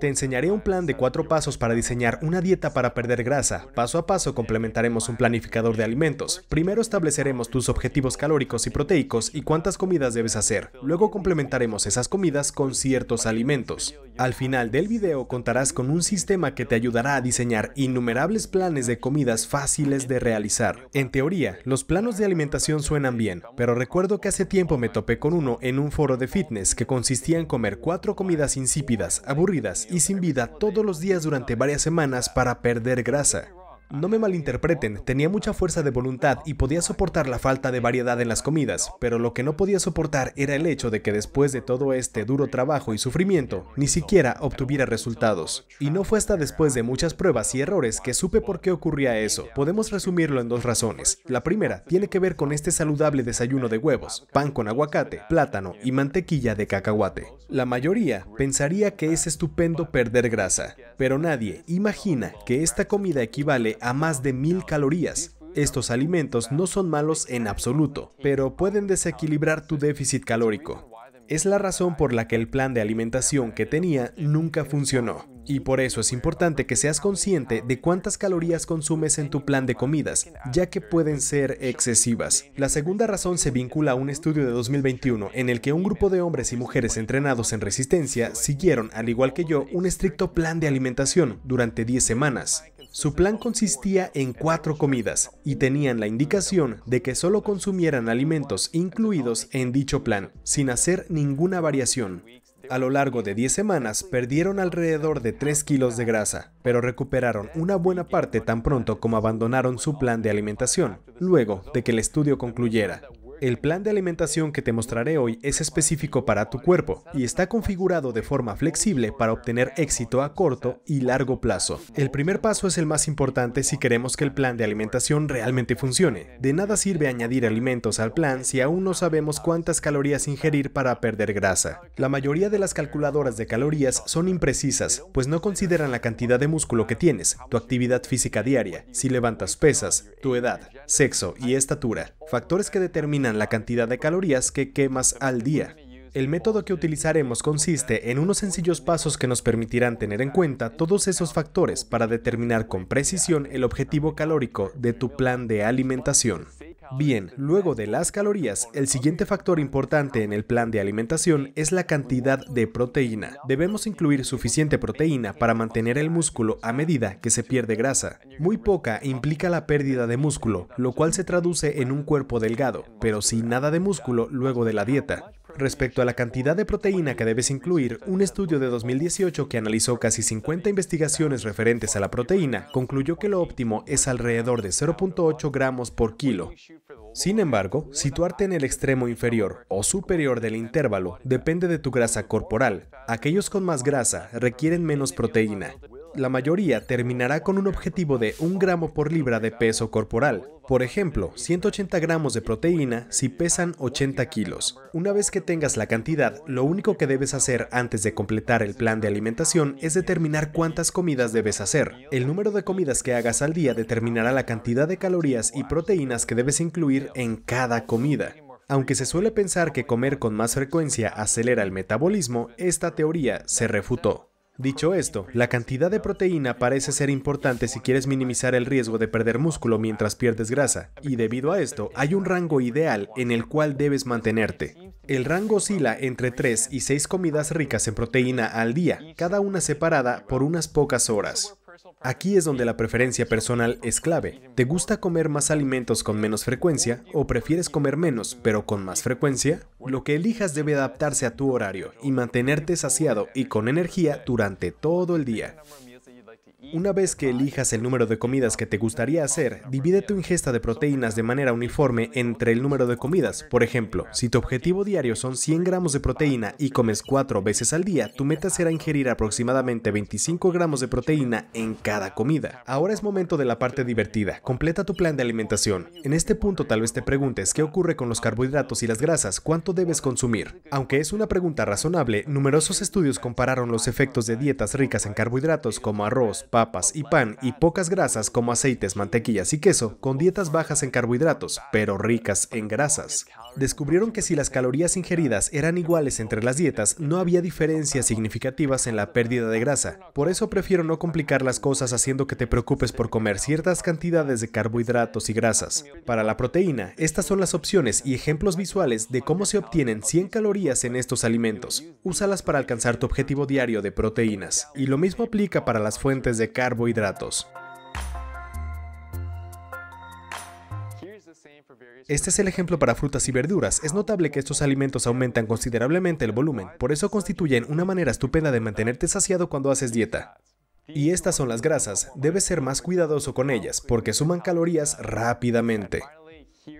Te enseñaré un plan de cuatro pasos para diseñar una dieta para perder grasa. Paso a paso complementaremos un planificador de alimentos. Primero estableceremos tus objetivos calóricos y proteicos y cuántas comidas debes hacer. Luego complementaremos esas comidas con ciertos alimentos. Al final del video contarás con un sistema que te ayudará a diseñar innumerables planes de comidas fáciles de realizar. En teoría, los planos de alimentación suenan bien, pero recuerdo que hace tiempo me topé con uno en un foro de fitness que consistía en comer cuatro comidas insípidas, aburridas y sin vida todos los días durante varias semanas para perder grasa. No me malinterpreten, tenía mucha fuerza de voluntad y podía soportar la falta de variedad en las comidas, pero lo que no podía soportar era el hecho de que después de todo este duro trabajo y sufrimiento, ni siquiera obtuviera resultados. Y no fue hasta después de muchas pruebas y errores que supe por qué ocurría eso. Podemos resumirlo en dos razones. La primera tiene que ver con este saludable desayuno de huevos, pan con aguacate, plátano y mantequilla de cacahuate. La mayoría pensaría que es estupendo perder grasa, pero nadie imagina que esta comida equivale a más de mil calorías. Estos alimentos no son malos en absoluto, pero pueden desequilibrar tu déficit calórico. Es la razón por la que el plan de alimentación que tenía nunca funcionó. Y por eso es importante que seas consciente de cuántas calorías consumes en tu plan de comidas, ya que pueden ser excesivas. La segunda razón se vincula a un estudio de 2021 en el que un grupo de hombres y mujeres entrenados en resistencia siguieron, al igual que yo, un estricto plan de alimentación durante 10 semanas. Su plan consistía en cuatro comidas y tenían la indicación de que solo consumieran alimentos incluidos en dicho plan, sin hacer ninguna variación. A lo largo de 10 semanas perdieron alrededor de 3 kilos de grasa, pero recuperaron una buena parte tan pronto como abandonaron su plan de alimentación, luego de que el estudio concluyera. El plan de alimentación que te mostraré hoy es específico para tu cuerpo y está configurado de forma flexible para obtener éxito a corto y largo plazo. El primer paso es el más importante si queremos que el plan de alimentación realmente funcione. De nada sirve añadir alimentos al plan si aún no sabemos cuántas calorías ingerir para perder grasa. La mayoría de las calculadoras de calorías son imprecisas, pues no consideran la cantidad de músculo que tienes, tu actividad física diaria, si levantas pesas, tu edad, sexo y estatura, factores que determinan la cantidad de calorías que quemas al día. El método que utilizaremos consiste en unos sencillos pasos que nos permitirán tener en cuenta todos esos factores para determinar con precisión el objetivo calórico de tu plan de alimentación. Bien, luego de las calorías, el siguiente factor importante en el plan de alimentación es la cantidad de proteína. Debemos pues, incluir eh, suficiente proteína para mantener el músculo a medida que se pierde grasa. Muy poca implica la pérdida de músculo, lo cual se traduce en un cuerpo delgado, pero sin nada de músculo luego de la dieta. Respecto a la cantidad de proteína que debes incluir, un estudio de 2018 que analizó casi 50 investigaciones referentes a la proteína concluyó que lo óptimo es alrededor de 0.8 gramos por kilo. Sin embargo, situarte en el extremo inferior o superior del intervalo depende de tu grasa corporal. Aquellos con más grasa requieren menos proteína la mayoría terminará con un objetivo de un gramo por libra de peso corporal. Por ejemplo, 180 gramos de proteína si pesan 80 kilos. Una vez que tengas la cantidad, lo único que debes hacer antes de completar el plan de alimentación es determinar cuántas comidas debes hacer. El número de comidas que hagas al día determinará la cantidad de calorías y proteínas que debes incluir en cada comida. Aunque se suele pensar que comer con más frecuencia acelera el metabolismo, esta teoría se refutó. Dicho esto, la cantidad de proteína parece ser importante si quieres minimizar el riesgo de perder músculo mientras pierdes grasa, y debido a esto, hay un rango ideal en el cual debes mantenerte. El rango oscila entre 3 y 6 comidas ricas en proteína al día, cada una separada por unas pocas horas. Aquí es donde la preferencia personal es clave. ¿Te gusta comer más alimentos con menos frecuencia o prefieres comer menos pero con más frecuencia? Lo que elijas debe adaptarse a tu horario y mantenerte saciado y con energía durante todo el día. Una vez que elijas el número de comidas que te gustaría hacer, divide tu ingesta de proteínas de manera uniforme entre el número de comidas. Por ejemplo, si tu objetivo diario son 100 gramos de proteína y comes 4 veces al día, tu meta será ingerir aproximadamente 25 gramos de proteína en cada comida. Ahora es momento de la parte divertida. Completa tu plan de alimentación. En este punto tal vez te preguntes qué ocurre con los carbohidratos y las grasas, cuánto debes consumir. Aunque es una pregunta razonable, numerosos estudios compararon los efectos de dietas ricas en carbohidratos como arroz, papas y pan y pocas grasas como aceites, mantequillas y queso, con dietas bajas en carbohidratos, pero ricas en grasas. Descubrieron que si las calorías ingeridas eran iguales entre las dietas, no había diferencias significativas en la pérdida de grasa. Por eso prefiero no complicar las cosas haciendo que te preocupes por comer ciertas cantidades de carbohidratos y grasas. Para la proteína, estas son las opciones y ejemplos visuales de cómo se obtienen 100 calorías en estos alimentos. Úsalas para alcanzar tu objetivo diario de proteínas. Y lo mismo aplica para las fuentes de carbohidratos. Este es el ejemplo para frutas y verduras. Es notable que estos alimentos aumentan considerablemente el volumen, por eso constituyen una manera estupenda de mantenerte saciado cuando haces dieta. Y estas son las grasas, debes ser más cuidadoso con ellas, porque suman calorías rápidamente.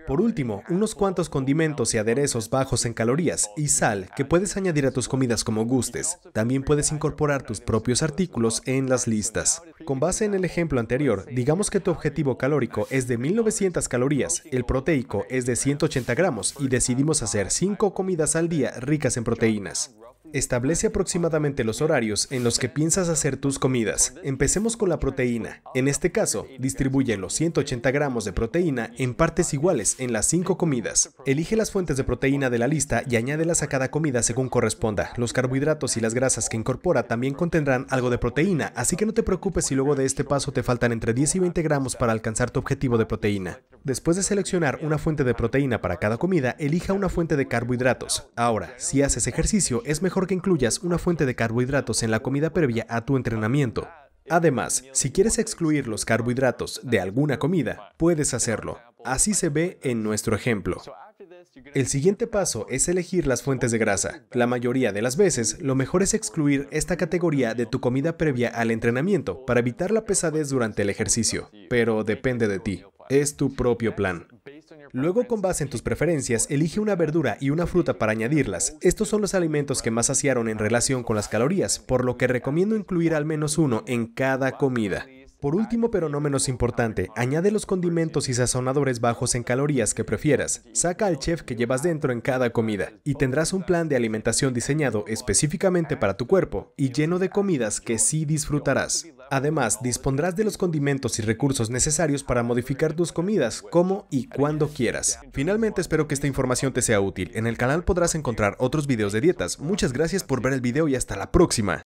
Por último, unos cuantos condimentos y aderezos bajos en calorías y sal que puedes añadir a tus comidas como gustes. También puedes incorporar tus propios artículos en las listas. Con base en el ejemplo anterior, digamos que tu objetivo calórico es de 1900 calorías, el proteico es de 180 gramos y decidimos hacer 5 comidas al día ricas en proteínas. Establece aproximadamente los horarios en los que piensas hacer tus comidas. Empecemos con la proteína. En este caso, distribuye los 180 gramos de proteína en partes iguales en las 5 comidas. Elige las fuentes de proteína de la lista y añádelas a cada comida según corresponda. Los carbohidratos y las grasas que incorpora también contendrán algo de proteína, así que no te preocupes si luego de este paso te faltan entre 10 y 20 gramos para alcanzar tu objetivo de proteína. Después de seleccionar una fuente de proteína para cada comida, elija una fuente de carbohidratos. Ahora, si haces ejercicio, es mejor que incluyas una fuente de carbohidratos en la comida previa a tu entrenamiento. Además, si quieres excluir los carbohidratos de alguna comida, puedes hacerlo. Así se ve en nuestro ejemplo. El siguiente paso es elegir las fuentes de grasa. La mayoría de las veces, lo mejor es excluir esta categoría de tu comida previa al entrenamiento para evitar la pesadez durante el ejercicio, pero depende de ti. Es tu propio plan. Luego, con base en tus preferencias, elige una verdura y una fruta para añadirlas. Estos son los alimentos que más saciaron en relación con las calorías, por lo que recomiendo incluir al menos uno en cada comida. Por último, pero no menos importante, añade los condimentos y sazonadores bajos en calorías que prefieras. Saca al chef que llevas dentro en cada comida y tendrás un plan de alimentación diseñado específicamente para tu cuerpo y lleno de comidas que sí disfrutarás. Además, dispondrás de los condimentos y recursos necesarios para modificar tus comidas como y cuando quieras. Finalmente, espero que esta información te sea útil. En el canal podrás encontrar otros videos de dietas. Muchas gracias por ver el video y hasta la próxima.